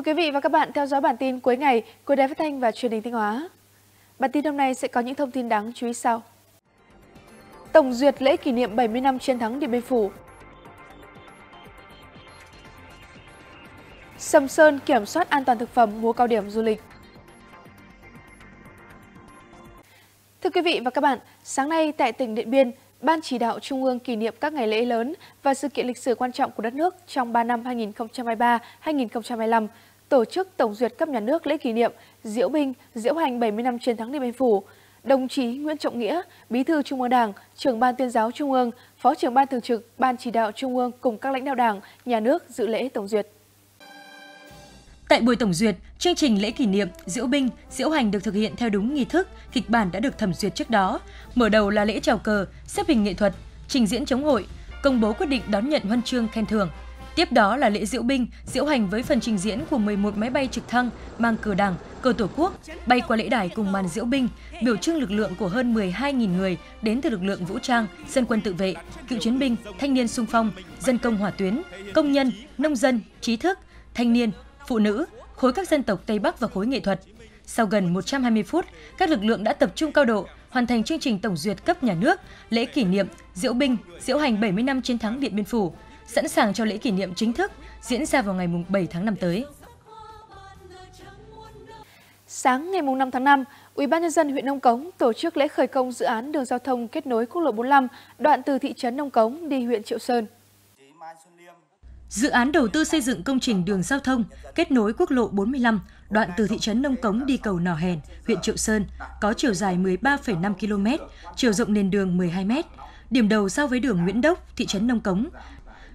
Mời quý vị và các bạn theo dõi bản tin cuối ngày của Đài Phát Thanh và Truyền hình Thanh Hóa. Bản tin hôm nay sẽ có những thông tin đáng chú ý sau. Tổng duyệt lễ kỷ niệm 70 năm chiến thắng Điện Biên Phủ. Sầm Sơn kiểm soát an toàn thực phẩm mùa cao điểm du lịch. Thưa quý vị và các bạn, sáng nay tại tỉnh Điện Biên, Ban chỉ đạo Trung ương kỷ niệm các ngày lễ lớn và sự kiện lịch sử quan trọng của đất nước trong 3 năm 2023-2025 tổ chức tổng duyệt cấp nhà nước lễ kỷ niệm diễu binh diễu hành 70 năm chiến thắng Điện Biên Phủ. Đồng chí Nguyễn Trọng Nghĩa, Bí thư Trung ương Đảng, trưởng ban tuyên giáo Trung ương, Phó trưởng ban thường trực, ban chỉ đạo Trung ương cùng các lãnh đạo Đảng, nhà nước dự lễ tổng duyệt. Tại buổi tổng duyệt, chương trình lễ kỷ niệm diễu binh, diễu hành được thực hiện theo đúng nghi thức, kịch bản đã được thẩm duyệt trước đó. Mở đầu là lễ chào cờ, xếp hình nghệ thuật, trình diễn chống hội, công bố quyết định đón nhận huân chương khen thưởng, Tiếp đó là lễ diễu binh, diễu hành với phần trình diễn của 11 máy bay trực thăng mang cờ đảng, cờ tổ quốc bay qua lễ đài cùng màn diễu binh, biểu trưng lực lượng của hơn 12.000 người đến từ lực lượng vũ trang, dân quân tự vệ, cựu chiến binh, thanh niên sung phong, dân công hỏa tuyến, công nhân, nông dân, trí thức, thanh niên, phụ nữ, khối các dân tộc Tây Bắc và khối nghệ thuật. Sau gần 120 phút, các lực lượng đã tập trung cao độ, hoàn thành chương trình tổng duyệt cấp nhà nước, lễ kỷ niệm, diễu binh, diễu hành 70 năm chiến thắng Điện Biên Phủ, sẵn sàng cho lễ kỷ niệm chính thức diễn ra vào ngày 7 tháng 5 tới. Sáng ngày 5 tháng 5, UBND huyện Nông Cống tổ chức lễ khởi công dự án đường giao thông kết nối quốc lộ 45 đoạn từ thị trấn Nông Cống đi huyện Triệu Sơn. Dự án đầu tư xây dựng công trình đường giao thông kết nối quốc lộ 45 đoạn từ thị trấn Nông Cống đi cầu Nỏ Hèn, huyện Triệu Sơn có chiều dài 13,5 km, chiều rộng nền đường 12 m. Điểm đầu giao với đường Nguyễn Đốc, thị trấn Nông Cống,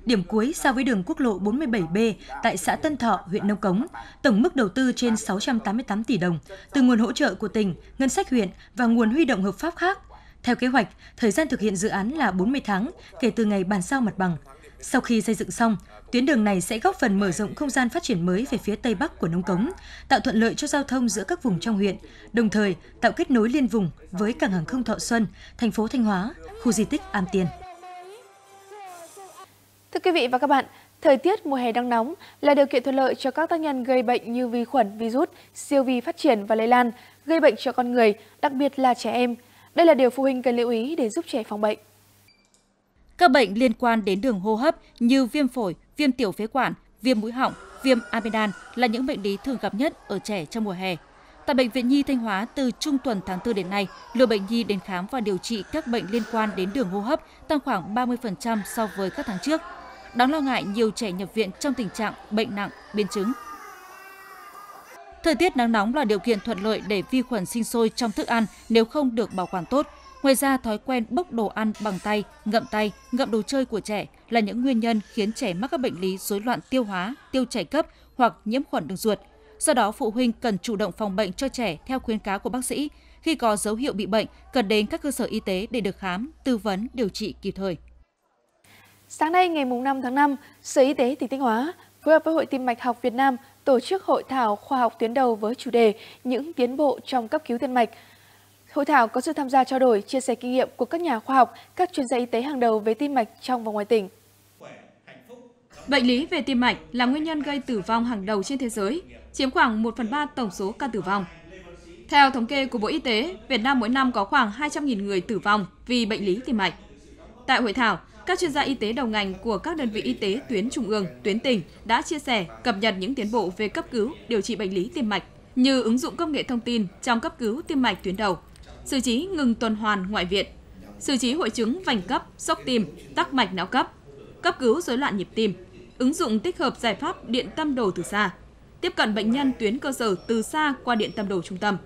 điểm cuối so với đường quốc lộ 47B tại xã Tân Thọ, huyện Nông Cống, tổng mức đầu tư trên 688 tỷ đồng từ nguồn hỗ trợ của tỉnh, ngân sách huyện và nguồn huy động hợp pháp khác. Theo kế hoạch, thời gian thực hiện dự án là 40 tháng kể từ ngày bàn giao mặt bằng. Sau khi xây dựng xong, tuyến đường này sẽ góp phần mở rộng không gian phát triển mới về phía Tây Bắc của Nông Cống, tạo thuận lợi cho giao thông giữa các vùng trong huyện, đồng thời tạo kết nối liên vùng với cảng hàng không Thọ Xuân, thành phố Thanh Hóa, khu di tích Am Tiền. Thưa quý vị và các bạn, thời tiết mùa hè đang nóng là điều kiện thuận lợi cho các tác nhân gây bệnh như vi khuẩn, virus, siêu vi phát triển và lây lan, gây bệnh cho con người, đặc biệt là trẻ em. Đây là điều phụ huynh cần lưu ý để giúp trẻ phòng bệnh. Các bệnh liên quan đến đường hô hấp như viêm phổi, viêm tiểu phế quản, viêm mũi họng, viêm amidan là những bệnh lý thường gặp nhất ở trẻ trong mùa hè. Tại Bệnh viện Nhi Thanh Hóa, từ trung tuần tháng 4 đến nay, lượng bệnh nhi đến khám và điều trị các bệnh liên quan đến đường hô hấp tăng khoảng 30% so với các tháng trước. Đáng lo ngại nhiều trẻ nhập viện trong tình trạng bệnh nặng, biến chứng. Thời tiết nắng nóng là điều kiện thuận lợi để vi khuẩn sinh sôi trong thức ăn nếu không được bảo quản tốt. Ngoài ra, thói quen bốc đồ ăn bằng tay, ngậm tay, ngậm đồ chơi của trẻ là những nguyên nhân khiến trẻ mắc các bệnh lý rối loạn tiêu hóa, tiêu chảy cấp hoặc nhiễm khuẩn đường ruột. Do đó, phụ huynh cần chủ động phòng bệnh cho trẻ theo khuyến cáo của bác sĩ. Khi có dấu hiệu bị bệnh, cần đến các cơ sở y tế để được khám, tư vấn, điều trị kịp thời. Sáng nay ngày 5 tháng 5, Sở Y tế tỉnh Thanh Hóa phối hợp với Hội Tim mạch học Việt Nam tổ chức hội thảo khoa học tuyến đầu với chủ đề Những tiến bộ trong cấp cứu tim mạch. Hội thảo có sự tham gia trao đổi, chia sẻ kinh nghiệm của các nhà khoa học, các chuyên gia y tế hàng đầu về tim mạch trong và ngoài tỉnh. Bệnh lý về tim mạch là nguyên nhân gây tử vong hàng đầu trên thế giới, chiếm khoảng 1 phần 3 tổng số ca tử vong. Theo thống kê của Bộ Y tế, Việt Nam mỗi năm có khoảng 200.000 người tử vong vì bệnh lý tim mạch. Tại hội thảo, các chuyên gia y tế đầu ngành của các đơn vị y tế tuyến trung ương, tuyến tỉnh đã chia sẻ, cập nhật những tiến bộ về cấp cứu, điều trị bệnh lý tim mạch như ứng dụng công nghệ thông tin trong cấp cứu tim mạch tuyến đầu, xử trí ngừng tuần hoàn ngoại viện, xử trí hội chứng vành cấp, sốc tim, tắc mạch não cấp, cấp cứu rối loạn nhịp tim, ứng dụng tích hợp giải pháp điện tâm đồ từ xa, tiếp cận bệnh nhân tuyến cơ sở từ xa qua điện tâm đồ trung tâm.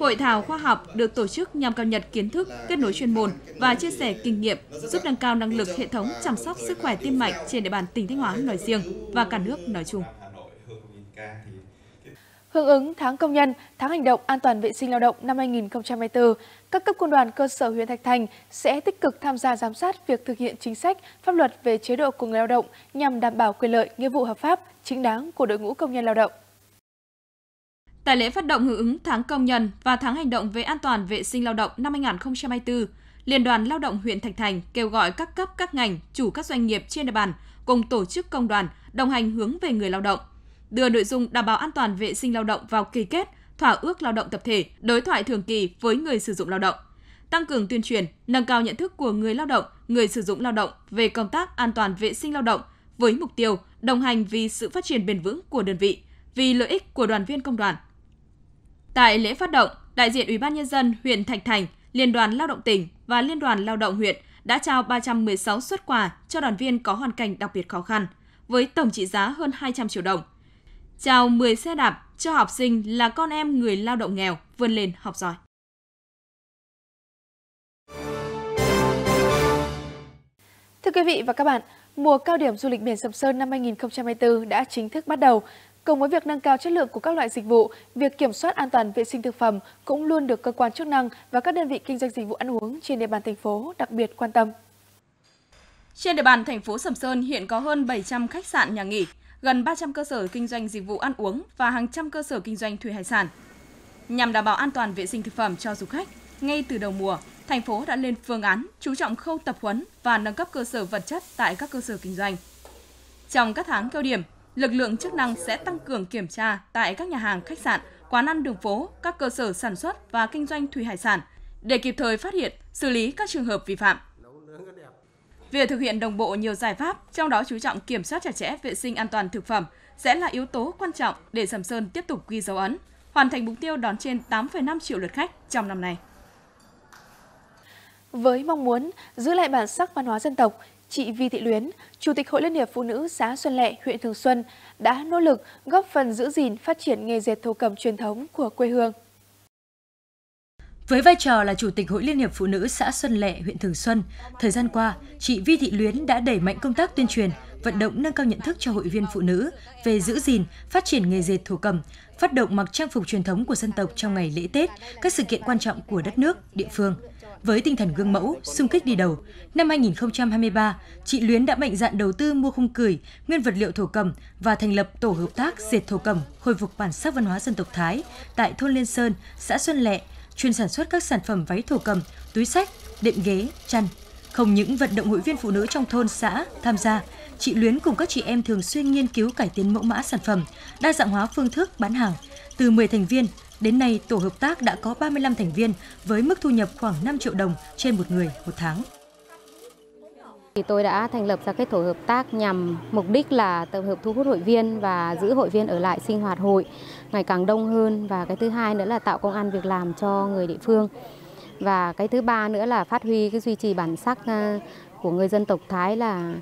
Hội thảo khoa học được tổ chức nhằm cập nhật kiến thức, kết nối chuyên môn và chia sẻ kinh nghiệm, giúp nâng cao năng lực hệ thống chăm sóc sức khỏe tim mạch trên địa bàn tỉnh Thanh Hóa nói riêng và cả nước nói chung. Hưởng ứng tháng công nhân, tháng hành động an toàn vệ sinh lao động năm 2024, các cấp quân đoàn cơ sở huyện Thạch Thành sẽ tích cực tham gia giám sát việc thực hiện chính sách, pháp luật về chế độ của người lao động nhằm đảm bảo quyền lợi, nghĩa vụ hợp pháp, chính đáng của đội ngũ công nhân lao động. Tại lễ phát động hưởng ứng tháng công nhân và tháng hành động về an toàn vệ sinh lao động năm 2024, Liên đoàn Lao động huyện Thạch Thành kêu gọi các cấp các ngành, chủ các doanh nghiệp trên địa bàn cùng tổ chức công đoàn đồng hành hướng về người lao động, đưa nội dung đảm bảo an toàn vệ sinh lao động vào kỳ kết, thỏa ước lao động tập thể, đối thoại thường kỳ với người sử dụng lao động, tăng cường tuyên truyền, nâng cao nhận thức của người lao động, người sử dụng lao động về công tác an toàn vệ sinh lao động với mục tiêu đồng hành vì sự phát triển bền vững của đơn vị, vì lợi ích của đoàn viên công đoàn Tại lễ phát động, đại diện Ủy ban nhân dân huyện Thạch Thành, Liên đoàn Lao động tỉnh và Liên đoàn Lao động huyện đã trao 316 xuất quà cho đoàn viên có hoàn cảnh đặc biệt khó khăn với tổng trị giá hơn 200 triệu đồng. Trao 10 xe đạp cho học sinh là con em người lao động nghèo vươn lên học giỏi. Thưa quý vị và các bạn, mùa cao điểm du lịch biển Sầm Sơn năm 2024 đã chính thức bắt đầu Cùng với việc nâng cao chất lượng của các loại dịch vụ, việc kiểm soát an toàn vệ sinh thực phẩm cũng luôn được cơ quan chức năng và các đơn vị kinh doanh dịch vụ ăn uống trên địa bàn thành phố đặc biệt quan tâm. Trên địa bàn thành phố Sầm Sơn hiện có hơn 700 khách sạn nhà nghỉ, gần 300 cơ sở kinh doanh dịch vụ ăn uống và hàng trăm cơ sở kinh doanh thủy hải sản. Nhằm đảm bảo an toàn vệ sinh thực phẩm cho du khách, ngay từ đầu mùa, thành phố đã lên phương án chú trọng khâu tập huấn và nâng cấp cơ sở vật chất tại các cơ sở kinh doanh. Trong các tháng cao điểm, lực lượng chức năng sẽ tăng cường kiểm tra tại các nhà hàng, khách sạn, quán ăn đường phố, các cơ sở sản xuất và kinh doanh thủy hải sản để kịp thời phát hiện, xử lý các trường hợp vi phạm. Việc thực hiện đồng bộ nhiều giải pháp, trong đó chú trọng kiểm soát chặt chẽ vệ sinh an toàn thực phẩm sẽ là yếu tố quan trọng để Sầm Sơn tiếp tục ghi dấu ấn, hoàn thành mục tiêu đón trên 8,5 triệu lượt khách trong năm nay. Với mong muốn giữ lại bản sắc văn hóa dân tộc, chị Vi Thị Luyến, Chủ tịch Hội Liên hiệp Phụ nữ xã Xuân Lệ, huyện Thường Xuân đã nỗ lực góp phần giữ gìn phát triển nghề dệt thổ cầm truyền thống của quê hương. Với vai trò là Chủ tịch Hội Liên hiệp Phụ nữ xã Xuân Lệ, huyện Thường Xuân, thời gian qua, chị Vi Thị Luyến đã đẩy mạnh công tác tuyên truyền, vận động nâng cao nhận thức cho hội viên phụ nữ về giữ gìn, phát triển nghề dệt thổ cầm, phát động mặc trang phục truyền thống của dân tộc trong ngày lễ Tết, các sự kiện quan trọng của đất nước, địa phương – với tinh thần gương mẫu, sung kích đi đầu, năm 2023, chị Luyến đã mạnh dạn đầu tư mua khung cười, nguyên vật liệu thổ cầm và thành lập tổ hợp tác dệt thổ cầm, khôi phục bản sắc văn hóa dân tộc Thái tại thôn Liên Sơn, xã Xuân Lệ, chuyên sản xuất các sản phẩm váy thổ cầm, túi sách, đệm ghế, chăn. Không những vận động hội viên phụ nữ trong thôn xã tham gia, chị Luyến cùng các chị em thường xuyên nghiên cứu cải tiến mẫu mã sản phẩm, đa dạng hóa phương thức bán hàng. Từ 10 thành viên, Đến nay, tổ hợp tác đã có 35 thành viên với mức thu nhập khoảng 5 triệu đồng trên một người một tháng. Thì tôi đã thành lập ra cái tổ hợp tác nhằm mục đích là tập hợp thu hút hội viên và giữ hội viên ở lại sinh hoạt hội ngày càng đông hơn và cái thứ hai nữa là tạo công an việc làm cho người địa phương. Và cái thứ ba nữa là phát huy cái duy trì bản sắc ờ, của người dân tộc Thái là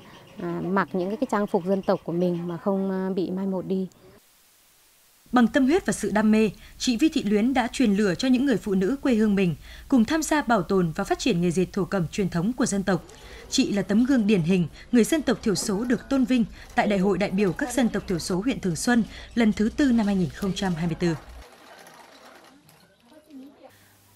ờ, mặc những cái trang phục dân tộc của mình mà không ờ, bị mai một đi. Bằng tâm huyết và sự đam mê, chị Vi Thị Luyến đã truyền lửa cho những người phụ nữ quê hương mình cùng tham gia bảo tồn và phát triển nghề dệt thổ cẩm truyền thống của dân tộc. Chị là tấm gương điển hình người dân tộc thiểu số được tôn vinh tại Đại hội đại biểu các dân tộc thiểu số huyện Thường Xuân lần thứ tư năm 2024.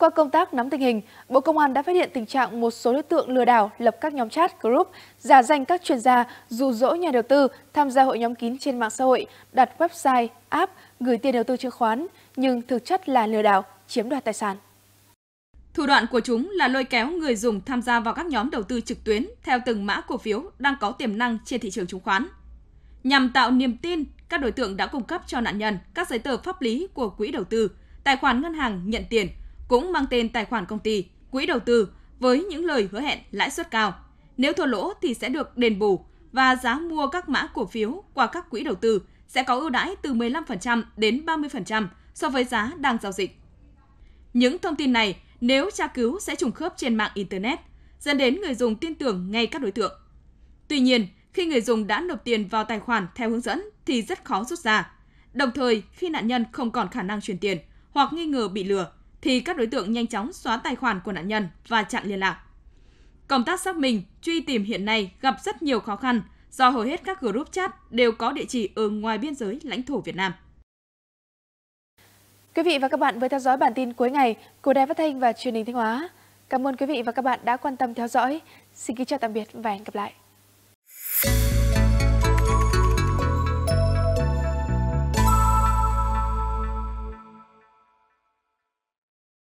Qua công tác nắm tình hình, Bộ Công an đã phát hiện tình trạng một số đối tượng lừa đảo lập các nhóm chat group, giả danh các chuyên gia, dụ dỗ nhà đầu tư tham gia hội nhóm kín trên mạng xã hội, đặt website, app, gửi tiền đầu tư chứng khoán, nhưng thực chất là lừa đảo, chiếm đoạt tài sản. Thủ đoạn của chúng là lôi kéo người dùng tham gia vào các nhóm đầu tư trực tuyến theo từng mã cổ phiếu đang có tiềm năng trên thị trường chứng khoán. Nhằm tạo niềm tin, các đối tượng đã cung cấp cho nạn nhân các giấy tờ pháp lý của quỹ đầu tư, tài khoản ngân hàng nhận tiền – cũng mang tên tài khoản công ty, quỹ đầu tư với những lời hứa hẹn lãi suất cao. Nếu thua lỗ thì sẽ được đền bù và giá mua các mã cổ phiếu qua các quỹ đầu tư sẽ có ưu đãi từ 15% đến 30% so với giá đang giao dịch. Những thông tin này nếu tra cứu sẽ trùng khớp trên mạng internet, dẫn đến người dùng tin tưởng ngay các đối tượng. Tuy nhiên, khi người dùng đã nộp tiền vào tài khoản theo hướng dẫn thì rất khó rút ra. Đồng thời, khi nạn nhân không còn khả năng chuyển tiền hoặc nghi ngờ bị lừa, thì các đối tượng nhanh chóng xóa tài khoản của nạn nhân và chặn liên lạc. Công tác xác minh, truy tìm hiện nay gặp rất nhiều khó khăn do hầu hết các group chat đều có địa chỉ ở ngoài biên giới lãnh thổ Việt Nam. Quý vị và các bạn vừa theo dõi bản tin cuối ngày của Đài Phát Thanh và Truyền hình Thanh Hóa. Cảm ơn quý vị và các bạn đã quan tâm theo dõi. Xin kính chào tạm biệt và hẹn gặp lại.